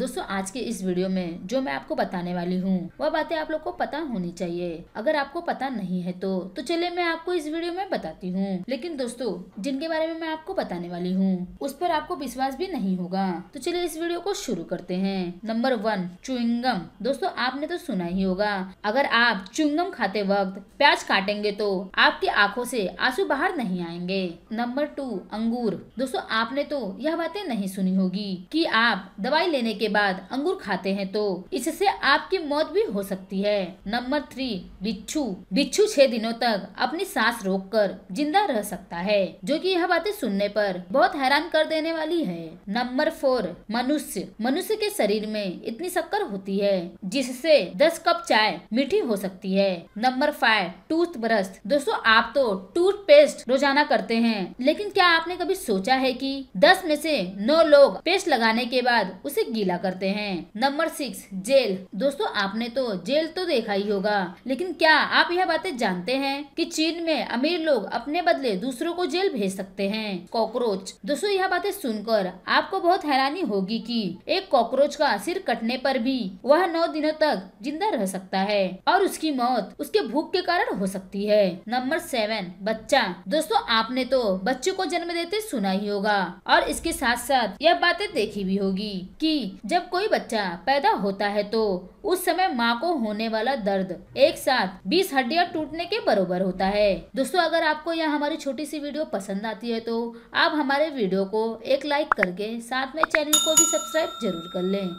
दोस्तों आज के इस वीडियो में जो मैं आपको बताने वाली हूँ वह बातें आप लोग को पता होनी चाहिए अगर आपको पता नहीं है तो तो चलिए मैं आपको इस वीडियो में बताती हूँ लेकिन दोस्तों जिनके बारे में मैं आपको बताने वाली हूँ उस पर आपको विश्वास भी नहीं होगा तो चलिए इस वीडियो को शुरू करते हैं नंबर वन चुंगम दोस्तों आपने तो सुना ही होगा अगर आप चुंगम खाते वक्त प्याज काटेंगे तो आपकी आँखों से आंसू बाहर नहीं आएंगे नंबर टू अंगूर दोस्तों आपने तो यह बातें नहीं सुनी होगी की आप दवाई लेने के बाद अंगूर खाते हैं तो इससे आपकी मौत भी हो सकती है नंबर थ्री बिच्छू बिच्छू छह दिनों तक अपनी सांस रोककर जिंदा रह सकता है जो कि यह बातें सुनने पर बहुत हैरान कर देने वाली है नंबर फोर मनुष्य मनुष्य के शरीर में इतनी शक्कर होती है जिससे दस कप चाय मीठी हो सकती है नंबर फाइव टूथ ब्रश दोस्तों आप तो टूथ पेस्ट रोजाना करते हैं लेकिन क्या आपने कभी सोचा है कि दस में से नौ लोग पेस्ट लगाने के बाद उसे गीला ढीला करते हैं नंबर सिक्स जेल दोस्तों आपने तो जेल तो देखा ही होगा लेकिन क्या आप यह बातें जानते हैं कि चीन में अमीर लोग अपने बदले दूसरों को जेल भेज सकते हैं कॉकरोच दोस्तों यह बातें सुनकर आपको बहुत हैरानी होगी कि एक कॉकरोच का सिर कटने पर भी वह नौ दिनों तक जिंदा रह सकता है और उसकी मौत उसके भूख के कारण हो सकती है नंबर सेवन बच्चा दोस्तों आपने तो बच्चे को जन्म देते सुना ही होगा और इसके साथ साथ यह बातें देखी भी होगी कि जब कोई बच्चा पैदा होता है तो उस समय माँ को होने वाला दर्द एक साथ 20 हड्डियाँ टूटने के बरोबर होता है दोस्तों अगर आपको यह हमारी छोटी सी वीडियो पसंद आती है तो आप हमारे वीडियो को एक लाइक करके साथ में चैनल को भी सब्सक्राइब जरूर कर लें